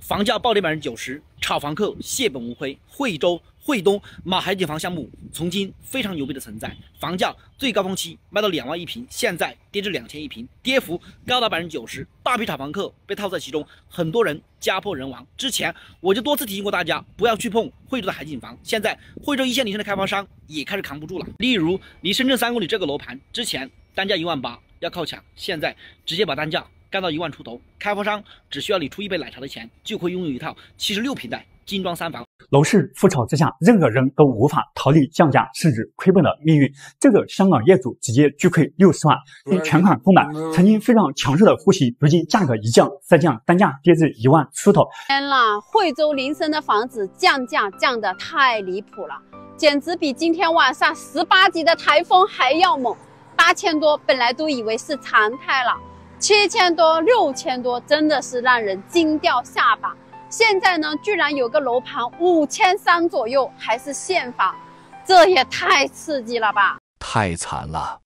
房价暴跌百分之九十，炒房客血本无归。惠州惠东马海景房项目，曾经非常牛逼的存在，房价最高峰期卖到两万一平，现在跌至两千一平，跌幅高达百分之九十，大批炒房客被套在其中，很多人家破人亡。之前我就多次提醒过大家，不要去碰惠州的海景房。现在惠州一线城市的开发商也开始扛不住了，例如离深圳三公里这个楼盘，之前单价一万八要靠抢，现在直接把单价。干到一万出头，开发商只需要你出一杯奶茶的钱，就会拥有一套七十六平的精装三房。楼市覆巢之下，任何人都无法逃离降价甚至亏本的命运。这个香港业主直接巨亏六十万，因全款购买。曾经非常强势的户型，如今价格一降再降，单价跌至一万出头。天啦！惠州林深的房子降价降得太离谱了，简直比今天晚上十八级的台风还要猛。八千多，本来都以为是常态了。七千多，六千多，真的是让人惊掉下巴。现在呢，居然有个楼盘五千三左右，还是现房，这也太刺激了吧！太惨了，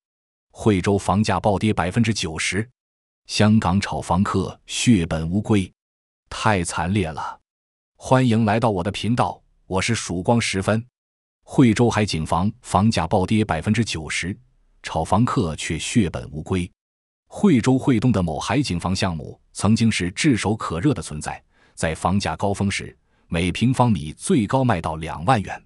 惠州房价暴跌百分之九十，香港炒房客血本无归，太惨烈了。欢迎来到我的频道，我是曙光十分。惠州海景房，房价暴跌百分之九十，炒房客却血本无归。惠州惠东的某海景房项目曾经是炙手可热的存在，在房价高峰时，每平方米最高卖到两万元。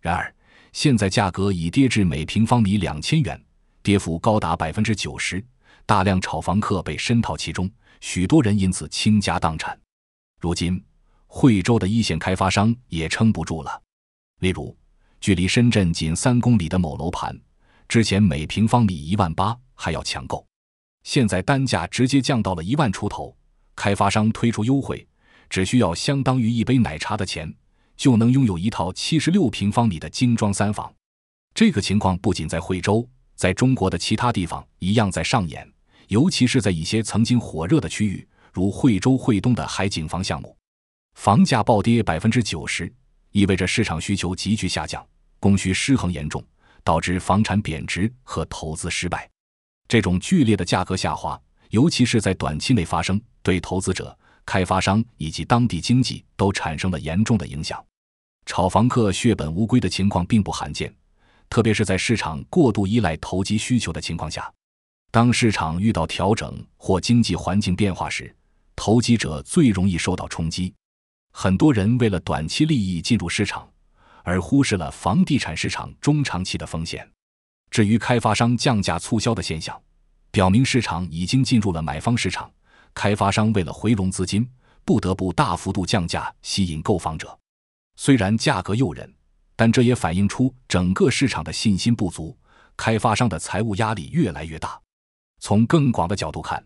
然而，现在价格已跌至每平方米两千元，跌幅高达百分之九十，大量炒房客被深套其中，许多人因此倾家荡产。如今，惠州的一线开发商也撑不住了。例如，距离深圳仅三公里的某楼盘，之前每平方米一万八还要抢购。现在单价直接降到了一万出头，开发商推出优惠，只需要相当于一杯奶茶的钱，就能拥有一套七十六平方米的精装三房。这个情况不仅在惠州，在中国的其他地方一样在上演，尤其是在一些曾经火热的区域，如惠州惠东的海景房项目，房价暴跌百分之九十，意味着市场需求急剧下降，供需失衡严重，导致房产贬值和投资失败。这种剧烈的价格下滑，尤其是在短期内发生，对投资者、开发商以及当地经济都产生了严重的影响。炒房客血本无归的情况并不罕见，特别是在市场过度依赖投机需求的情况下。当市场遇到调整或经济环境变化时，投机者最容易受到冲击。很多人为了短期利益进入市场，而忽视了房地产市场中长期的风险。至于开发商降价促销的现象，表明市场已经进入了买方市场。开发商为了回笼资金，不得不大幅度降价吸引购房者。虽然价格诱人，但这也反映出整个市场的信心不足，开发商的财务压力越来越大。从更广的角度看，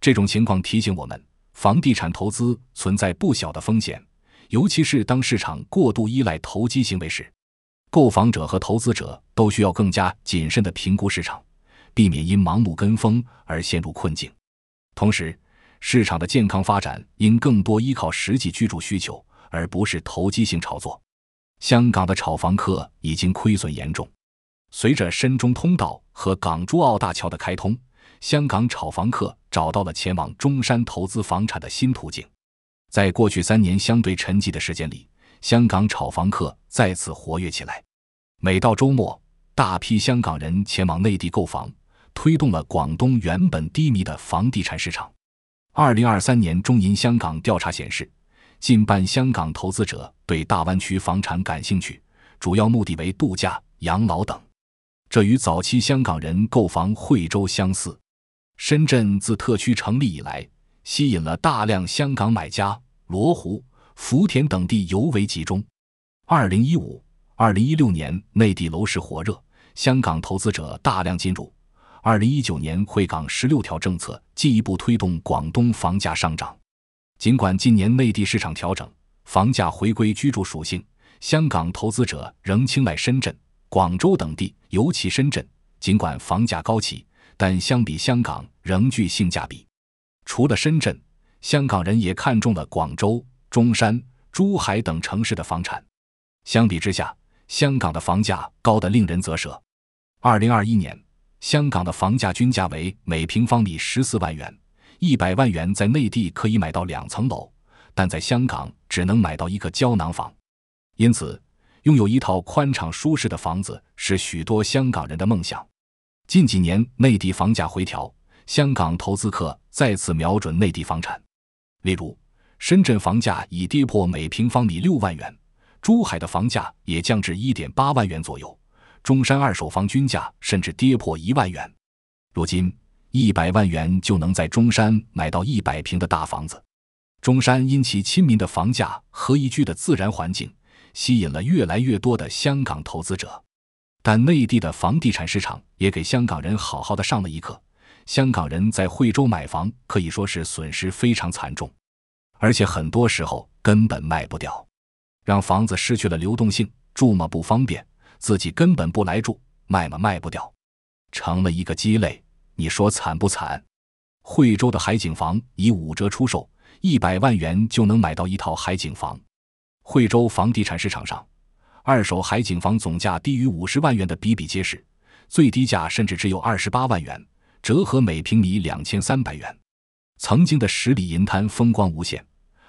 这种情况提醒我们，房地产投资存在不小的风险，尤其是当市场过度依赖投机行为时。购房者和投资者都需要更加谨慎地评估市场，避免因盲目跟风而陷入困境。同时，市场的健康发展应更多依靠实际居住需求，而不是投机性炒作。香港的炒房客已经亏损严重。随着深中通道和港珠澳大桥的开通，香港炒房客找到了前往中山投资房产的新途径。在过去三年相对沉寂的时间里，香港炒房客再次活跃起来。每到周末，大批香港人前往内地购房，推动了广东原本低迷的房地产市场。二零二三年中银香港调查显示，近半香港投资者对大湾区房产感兴趣，主要目的为度假、养老等。这与早期香港人购房惠州相似。深圳自特区成立以来，吸引了大量香港买家，罗湖、福田等地尤为集中。二零一五。二零一六年内地楼市火热，香港投资者大量进入。二零一九年，惠港十六条政策进一步推动广东房价上涨。尽管今年内地市场调整，房价回归居住属性，香港投资者仍青睐深圳、广州等地，尤其深圳。尽管房价高企，但相比香港仍具性价比。除了深圳，香港人也看中了广州、中山、珠海等城市的房产。相比之下，香港的房价高得令人咋舌。二零二一年，香港的房价均价为每平方米十四万元，一百万元在内地可以买到两层楼，但在香港只能买到一个胶囊房。因此，拥有一套宽敞舒适的房子是许多香港人的梦想。近几年，内地房价回调，香港投资客再次瞄准内地房产。例如，深圳房价已跌破每平方米六万元。珠海的房价也降至一点八万元左右，中山二手房均价甚至跌破一万元。如今一百万元就能在中山买到一百平的大房子。中山因其亲民的房价和宜居的自然环境，吸引了越来越多的香港投资者。但内地的房地产市场也给香港人好好的上了一课。香港人在惠州买房可以说是损失非常惨重，而且很多时候根本卖不掉。让房子失去了流动性，住嘛不方便，自己根本不来住，卖嘛卖不掉，成了一个鸡肋。你说惨不惨？惠州的海景房以五折出售，一百万元就能买到一套海景房。惠州房地产市场上，二手海景房总价低于五十万元的比比皆是，最低价甚至只有二十八万元，折合每平米两千三百元。曾经的十里银滩风光无限。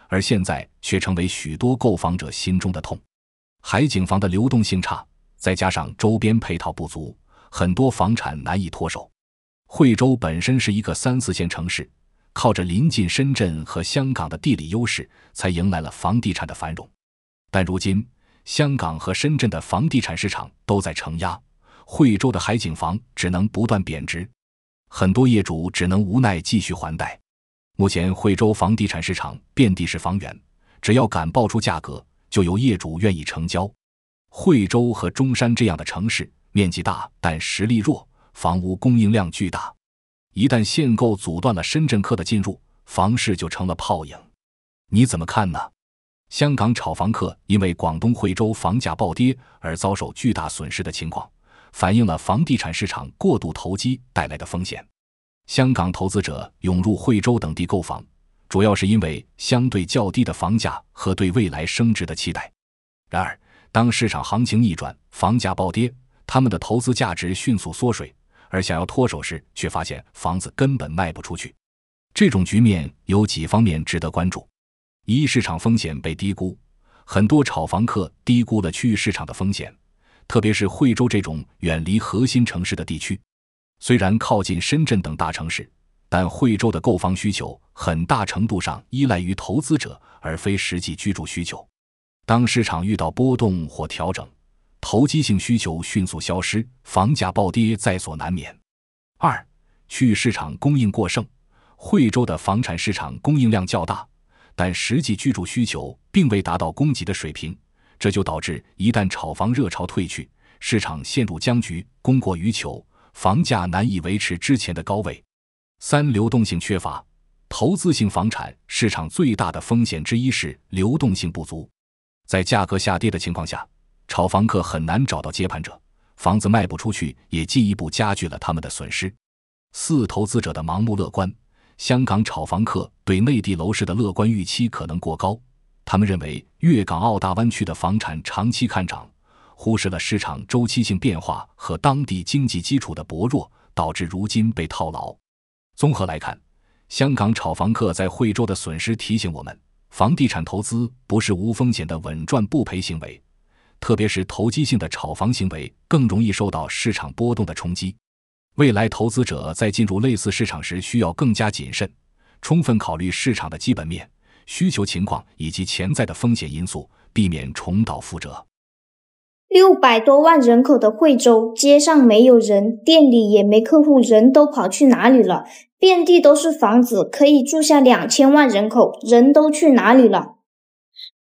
而现在却成为许多购房者心中的痛。海景房的流动性差，再加上周边配套不足，很多房产难以脱手。惠州本身是一个三四线城市，靠着临近深圳和香港的地理优势，才迎来了房地产的繁荣。但如今，香港和深圳的房地产市场都在承压，惠州的海景房只能不断贬值，很多业主只能无奈继续还贷。目前惠州房地产市场遍地是房源，只要敢报出价格，就有业主愿意成交。惠州和中山这样的城市面积大，但实力弱，房屋供应量巨大。一旦限购阻断了深圳客的进入，房市就成了泡影。你怎么看呢？香港炒房客因为广东惠州房价暴跌而遭受巨大损失的情况，反映了房地产市场过度投机带来的风险。香港投资者涌入惠州等地购房，主要是因为相对较低的房价和对未来升值的期待。然而，当市场行情逆转，房价暴跌，他们的投资价值迅速缩水，而想要脱手时，却发现房子根本卖不出去。这种局面有几方面值得关注：一、市场风险被低估，很多炒房客低估了区域市场的风险，特别是惠州这种远离核心城市的地区。虽然靠近深圳等大城市，但惠州的购房需求很大程度上依赖于投资者，而非实际居住需求。当市场遇到波动或调整，投机性需求迅速消失，房价暴跌在所难免。二、区域市场供应过剩。惠州的房产市场供应量较大，但实际居住需求并未达到供给的水平，这就导致一旦炒房热潮退去，市场陷入僵局，供过于求。房价难以维持之前的高位。三、流动性缺乏。投资性房产市场最大的风险之一是流动性不足。在价格下跌的情况下，炒房客很难找到接盘者，房子卖不出去，也进一步加剧了他们的损失。四、投资者的盲目乐观。香港炒房客对内地楼市的乐观预期可能过高，他们认为粤港澳大湾区的房产长期看涨。忽视了市场周期性变化和当地经济基础的薄弱，导致如今被套牢。综合来看，香港炒房客在惠州的损失提醒我们，房地产投资不是无风险的稳赚不赔行为，特别是投机性的炒房行为更容易受到市场波动的冲击。未来投资者在进入类似市场时，需要更加谨慎，充分考虑市场的基本面、需求情况以及潜在的风险因素，避免重蹈覆辙。六百多万人口的惠州，街上没有人，店里也没客户，人都跑去哪里了？遍地都是房子，可以住下两千万人口，人都去哪里了？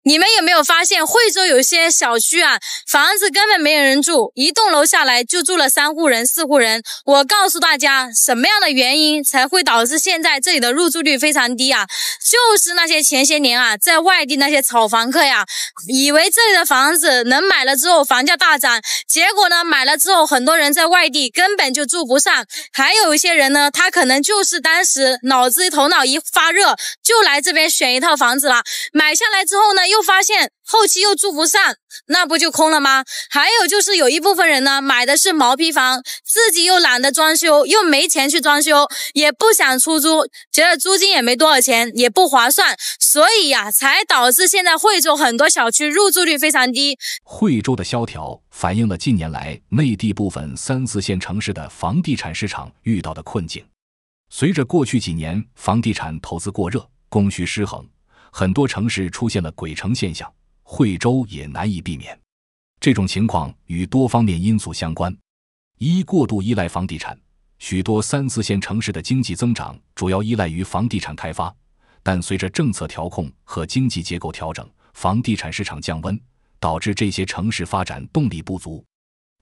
你们有没有发现惠州有些小区啊，房子根本没有人住，一栋楼下来就住了三户人、四户人。我告诉大家，什么样的原因才会导致现在这里的入住率非常低啊？就是那些前些年啊，在外地那些炒房客呀，以为这里的房子能买了之后房价大涨，结果呢，买了之后很多人在外地根本就住不上，还有一些人呢，他可能就是当时脑子头脑一发热，就来这边选一套房子了，买下来之后呢，又。又发现后期又住不上，那不就空了吗？还有就是有一部分人呢，买的是毛坯房，自己又懒得装修，又没钱去装修，也不想出租，觉得租金也没多少钱，也不划算，所以呀，才导致现在惠州很多小区入住率非常低。惠州的萧条反映了近年来内地部分三四线城市的房地产市场遇到的困境。随着过去几年房地产投资过热，供需失衡。很多城市出现了“鬼城”现象，惠州也难以避免。这种情况与多方面因素相关：一、过度依赖房地产，许多三四线城市的经济增长主要依赖于房地产开发，但随着政策调控和经济结构调整，房地产市场降温，导致这些城市发展动力不足；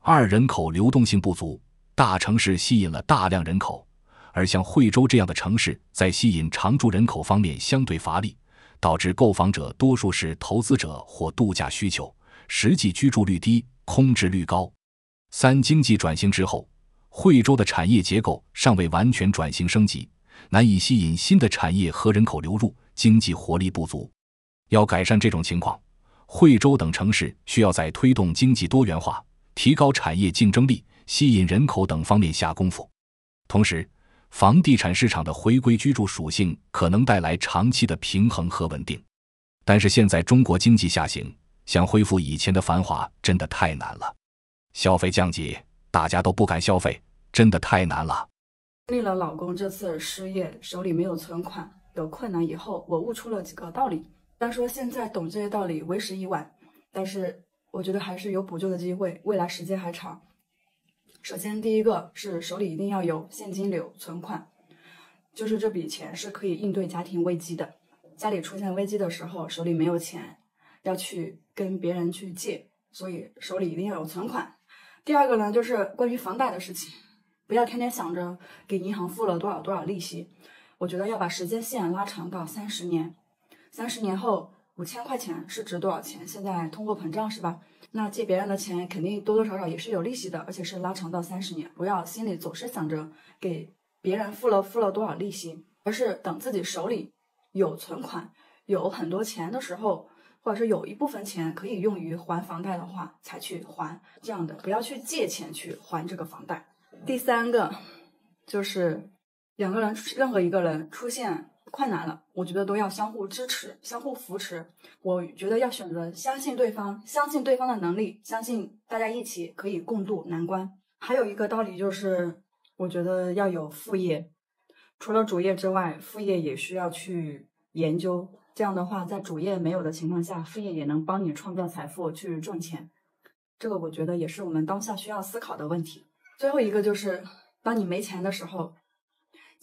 二、人口流动性不足，大城市吸引了大量人口，而像惠州这样的城市在吸引常住人口方面相对乏力。导致购房者多数是投资者或度假需求，实际居住率低，空置率高。三、经济转型之后，惠州的产业结构尚未完全转型升级，难以吸引新的产业和人口流入，经济活力不足。要改善这种情况，惠州等城市需要在推动经济多元化、提高产业竞争力、吸引人口等方面下功夫，同时。房地产市场的回归居住属性，可能带来长期的平衡和稳定。但是现在中国经济下行，想恢复以前的繁华真的太难了。消费降级，大家都不敢消费，真的太难了。经历了老公这次失业，手里没有存款，有困难以后，我悟出了几个道理。虽然说现在懂这些道理为时已晚，但是我觉得还是有补救的机会，未来时间还长。首先，第一个是手里一定要有现金流存款，就是这笔钱是可以应对家庭危机的。家里出现危机的时候，手里没有钱，要去跟别人去借，所以手里一定要有存款。第二个呢，就是关于房贷的事情，不要天天想着给银行付了多少多少利息，我觉得要把时间线拉长到三十年，三十年后。五千块钱是值多少钱？现在通货膨胀是吧？那借别人的钱肯定多多少少也是有利息的，而且是拉长到三十年。不要心里总是想着给别人付了付了多少利息，而是等自己手里有存款、有很多钱的时候，或者是有一部分钱可以用于还房贷的话，才去还这样的。不要去借钱去还这个房贷。第三个就是两个人，任何一个人出现。困难了，我觉得都要相互支持、相互扶持。我觉得要选择相信对方，相信对方的能力，相信大家一起可以共度难关。还有一个道理就是，我觉得要有副业，除了主业之外，副业也需要去研究。这样的话，在主业没有的情况下，副业也能帮你创造财富去赚钱。这个我觉得也是我们当下需要思考的问题。最后一个就是，当你没钱的时候。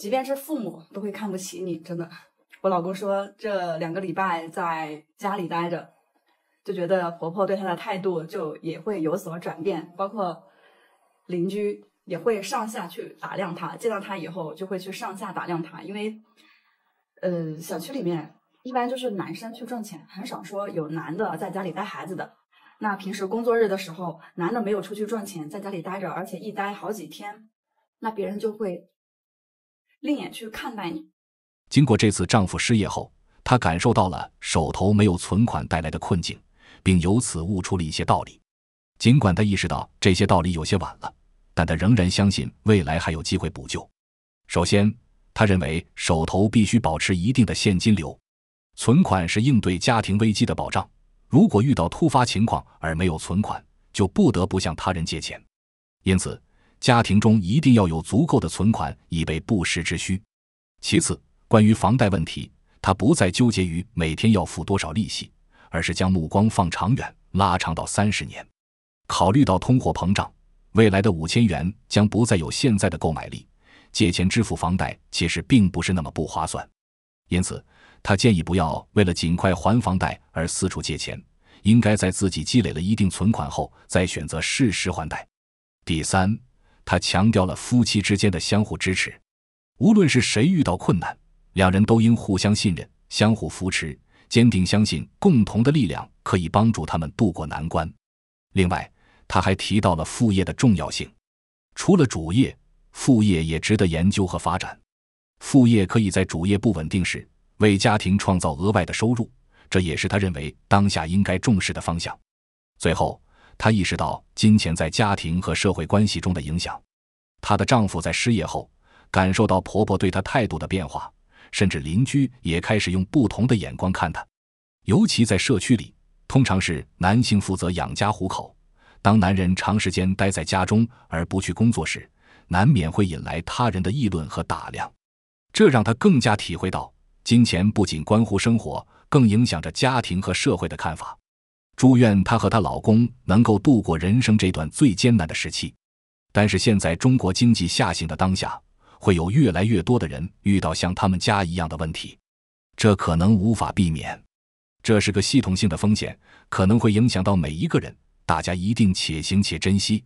即便是父母都会看不起你，真的。我老公说，这两个礼拜在家里待着，就觉得婆婆对他的态度就也会有所转变，包括邻居也会上下去打量他，见到他以后就会去上下打量他。因为，呃，小区里面一般就是男生去赚钱，很少说有男的在家里带孩子的。那平时工作日的时候，男的没有出去赚钱，在家里待着，而且一待好几天，那别人就会。另眼去看待你。经过这次丈夫失业后，她感受到了手头没有存款带来的困境，并由此悟出了一些道理。尽管她意识到这些道理有些晚了，但她仍然相信未来还有机会补救。首先，她认为手头必须保持一定的现金流，存款是应对家庭危机的保障。如果遇到突发情况而没有存款，就不得不向他人借钱。因此。家庭中一定要有足够的存款，以备不时之需。其次，关于房贷问题，他不再纠结于每天要付多少利息，而是将目光放长远，拉长到三十年。考虑到通货膨胀，未来的五千元将不再有现在的购买力，借钱支付房贷其实并不是那么不划算。因此，他建议不要为了尽快还房贷而四处借钱，应该在自己积累了一定存款后，再选择适时还贷。第三。他强调了夫妻之间的相互支持，无论是谁遇到困难，两人都应互相信任、相互扶持，坚定相信共同的力量可以帮助他们渡过难关。另外，他还提到了副业的重要性，除了主业，副业也值得研究和发展。副业可以在主业不稳定时为家庭创造额外的收入，这也是他认为当下应该重视的方向。最后。她意识到金钱在家庭和社会关系中的影响。她的丈夫在失业后，感受到婆婆对她态度的变化，甚至邻居也开始用不同的眼光看她。尤其在社区里，通常是男性负责养家糊口。当男人长时间待在家中而不去工作时，难免会引来他人的议论和打量。这让她更加体会到，金钱不仅关乎生活，更影响着家庭和社会的看法。祝愿她和她老公能够度过人生这段最艰难的时期。但是现在中国经济下行的当下，会有越来越多的人遇到像他们家一样的问题，这可能无法避免。这是个系统性的风险，可能会影响到每一个人。大家一定且行且珍惜。